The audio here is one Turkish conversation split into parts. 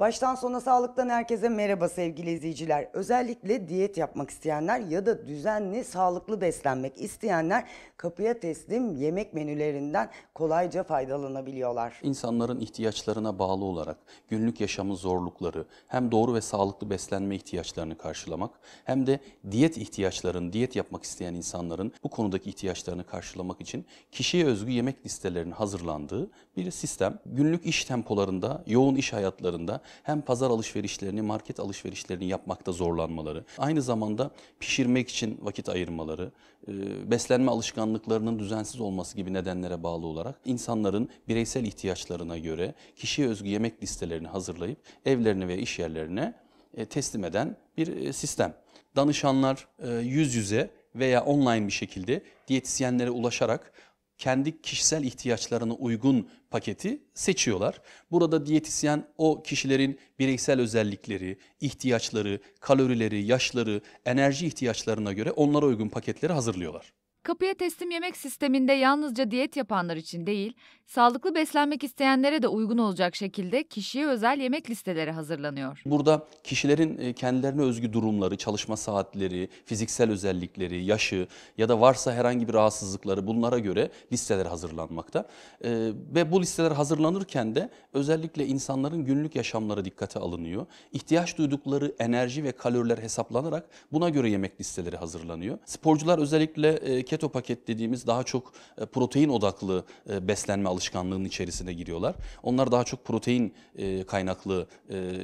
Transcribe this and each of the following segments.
Baştan sona sağlıktan herkese merhaba sevgili izleyiciler. Özellikle diyet yapmak isteyenler ya da düzenli sağlıklı beslenmek isteyenler kapıya teslim yemek menülerinden kolayca faydalanabiliyorlar. İnsanların ihtiyaçlarına bağlı olarak günlük yaşamın zorlukları hem doğru ve sağlıklı beslenme ihtiyaçlarını karşılamak hem de diyet ihtiyaçlarını, diyet yapmak isteyen insanların bu konudaki ihtiyaçlarını karşılamak için kişiye özgü yemek listelerinin hazırlandığı bir sistem. Günlük iş tempolarında, yoğun iş hayatlarında hem pazar alışverişlerini, market alışverişlerini yapmakta zorlanmaları, aynı zamanda pişirmek için vakit ayırmaları, e, beslenme alışkanlıklarının düzensiz olması gibi nedenlere bağlı olarak insanların bireysel ihtiyaçlarına göre kişiye özgü yemek listelerini hazırlayıp evlerine ve iş yerlerine e, teslim eden bir e, sistem. Danışanlar yüz yüze veya online bir şekilde diyetisyenlere ulaşarak kendi kişisel ihtiyaçlarına uygun paketi seçiyorlar. Burada diyetisyen o kişilerin bireysel özellikleri, ihtiyaçları, kalorileri, yaşları, enerji ihtiyaçlarına göre onlara uygun paketleri hazırlıyorlar. Kapıya teslim yemek sisteminde yalnızca diyet yapanlar için değil, sağlıklı beslenmek isteyenlere de uygun olacak şekilde kişiye özel yemek listeleri hazırlanıyor. Burada kişilerin e, kendilerine özgü durumları, çalışma saatleri, fiziksel özellikleri, yaşı ya da varsa herhangi bir rahatsızlıkları bunlara göre listeler hazırlanmakta. E, ve bu listeler hazırlanırken de özellikle insanların günlük yaşamları dikkate alınıyor. İhtiyaç duydukları enerji ve kaloriler hesaplanarak buna göre yemek listeleri hazırlanıyor. Sporcular özellikle e, keto paket dediğimiz daha çok e, protein odaklı e, beslenme alışkanlığının içerisine giriyorlar. Onlar daha çok protein e, kaynaklı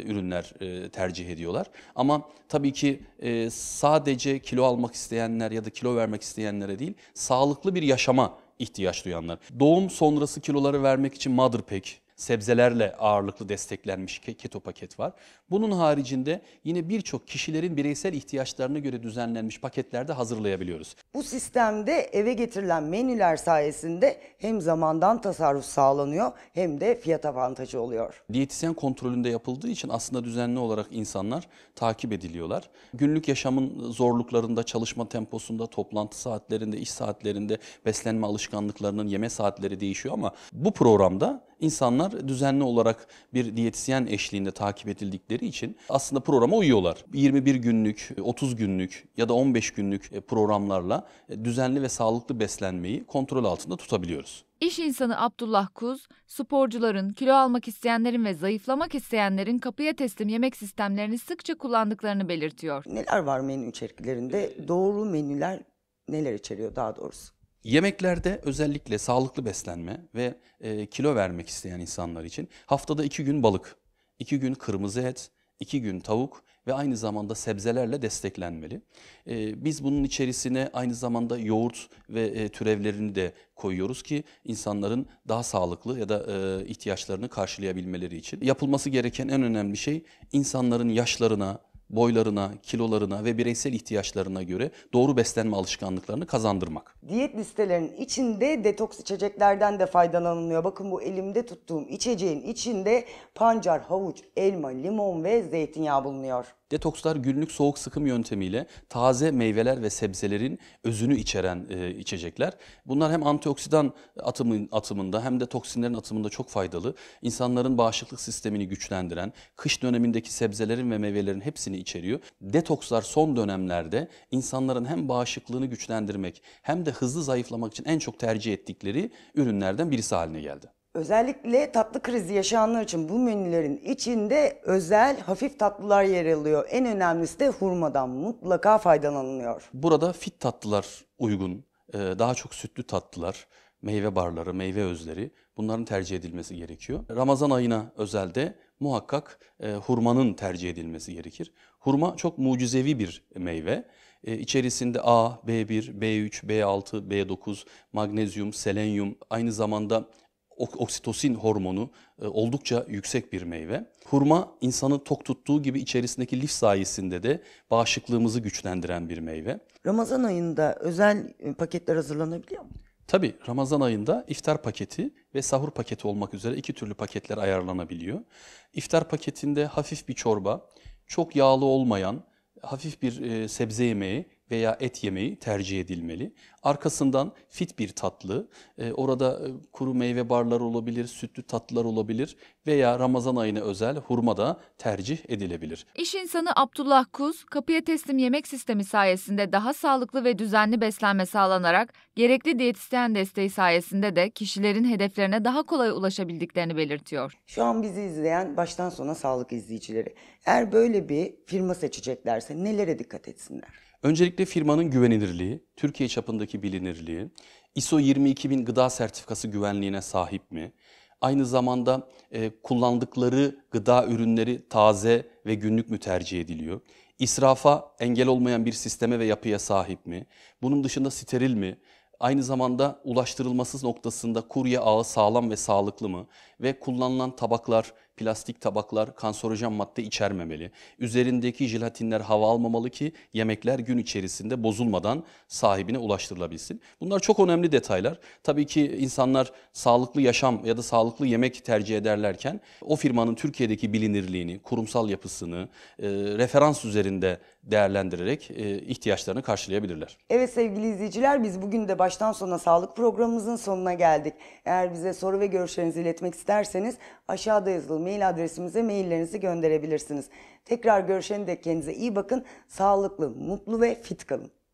ürünler tercih ediyorlar. Ama tabii ki sadece kilo almak isteyenler ya da kilo vermek isteyenlere değil, sağlıklı bir yaşama ihtiyaç duyanlar. Doğum sonrası kiloları vermek için mother pack sebzelerle ağırlıklı desteklenmiş keto paket var. Bunun haricinde yine birçok kişilerin bireysel ihtiyaçlarına göre düzenlenmiş paketlerde hazırlayabiliyoruz. Bu sistemde eve getirilen menüler sayesinde hem zamandan tasarruf sağlanıyor hem de fiyat avantajı oluyor. Diyetisyen kontrolünde yapıldığı için aslında düzenli olarak insanlar takip ediliyorlar. Günlük yaşamın zorluklarında, çalışma temposunda, toplantı saatlerinde, iş saatlerinde beslenme alışkanlıklarının yeme saatleri değişiyor ama bu programda insanlar düzenli olarak bir diyetisyen eşliğinde takip edildikleri için aslında programa uyuyorlar. 21 günlük, 30 günlük ya da 15 günlük e, programlarla e, düzenli ve sağlıklı beslenmeyi kontrol altında tutabiliyoruz. İş insanı Abdullah Kuz, sporcuların, kilo almak isteyenlerin ve zayıflamak isteyenlerin kapıya teslim yemek sistemlerini sıkça kullandıklarını belirtiyor. Neler var menü içeriklerinde? Doğru menüler neler içeriyor daha doğrusu? Yemeklerde özellikle sağlıklı beslenme ve e, kilo vermek isteyen insanlar için haftada iki gün balık, iki gün kırmızı et, iki gün tavuk ve aynı zamanda sebzelerle desteklenmeli. E, biz bunun içerisine aynı zamanda yoğurt ve e, türevlerini de koyuyoruz ki insanların daha sağlıklı ya da e, ihtiyaçlarını karşılayabilmeleri için. Yapılması gereken en önemli şey insanların yaşlarına, boylarına, kilolarına ve bireysel ihtiyaçlarına göre doğru beslenme alışkanlıklarını kazandırmak. Diyet listelerinin içinde detoks içeceklerden de faydalanılıyor. Bakın bu elimde tuttuğum içeceğin içinde pancar, havuç, elma, limon ve zeytinyağı bulunuyor. Detokslar günlük soğuk sıkım yöntemiyle taze meyveler ve sebzelerin özünü içeren e, içecekler. Bunlar hem antioksidan atımın, atımında hem de toksinlerin atımında çok faydalı. İnsanların bağışıklık sistemini güçlendiren, kış dönemindeki sebzelerin ve meyvelerin hepsini içeriyor. Detokslar son dönemlerde insanların hem bağışıklığını güçlendirmek hem de hızlı zayıflamak için en çok tercih ettikleri ürünlerden birisi haline geldi. Özellikle tatlı krizi yaşayanlar için bu menülerin içinde özel hafif tatlılar yer alıyor. En önemlisi de hurmadan mutlaka faydalanılıyor. Burada fit tatlılar uygun, e, daha çok sütlü tatlılar, meyve barları, meyve özleri bunların tercih edilmesi gerekiyor. Ramazan ayına özelde muhakkak e, hurmanın tercih edilmesi gerekir. Hurma çok mucizevi bir meyve. E, içerisinde A, B1, B3, B6, B9, magnezyum, selenyum aynı zamanda oksitosin hormonu e, oldukça yüksek bir meyve. Hurma insanı tok tuttuğu gibi içerisindeki lif sayesinde de bağışıklığımızı güçlendiren bir meyve. Ramazan ayında özel e, paketler hazırlanabiliyor mu? Tabi Ramazan ayında iftar paketi ve sahur paketi olmak üzere iki türlü paketler ayarlanabiliyor. İftar paketinde hafif bir çorba, çok yağlı olmayan hafif bir e, sebze yemeği veya et yemeği tercih edilmeli. Arkasından fit bir tatlı, e, orada e, kuru meyve barları olabilir, sütlü tatlılar olabilir veya Ramazan ayına özel hurma da tercih edilebilir. İş insanı Abdullah Kuz, kapıya teslim yemek sistemi sayesinde daha sağlıklı ve düzenli beslenme sağlanarak gerekli diyetisyen desteği sayesinde de kişilerin hedeflerine daha kolay ulaşabildiklerini belirtiyor. Şu an bizi izleyen baştan sona sağlık izleyicileri eğer böyle bir firma seçeceklerse nelere dikkat etsinler? Öncelikle firmanın güvenilirliği, Türkiye çapındaki bilinirliği, ISO 22000 gıda sertifikası güvenliğine sahip mi? Aynı zamanda e, kullandıkları gıda ürünleri taze ve günlük mü tercih ediliyor? İsrafa engel olmayan bir sisteme ve yapıya sahip mi? Bunun dışında steril mi? Aynı zamanda ulaştırılmasız noktasında kurye ağı sağlam ve sağlıklı mı? Ve kullanılan tabaklar, plastik tabaklar kanserojen madde içermemeli. Üzerindeki jelatinler hava almamalı ki yemekler gün içerisinde bozulmadan sahibine ulaştırılabilsin. Bunlar çok önemli detaylar. Tabii ki insanlar sağlıklı yaşam ya da sağlıklı yemek tercih ederlerken o firmanın Türkiye'deki bilinirliğini, kurumsal yapısını e, referans üzerinde değerlendirerek e, ihtiyaçlarını karşılayabilirler. Evet sevgili izleyiciler biz bugün de baştan sona sağlık programımızın sonuna geldik. Eğer bize soru ve görüşlerinizi iletmek isterseniz aşağıda yazılı mail adresimize maillerinizi gönderebilirsiniz. Tekrar görüşene dek kendinize iyi bakın. Sağlıklı, mutlu ve fit kalın.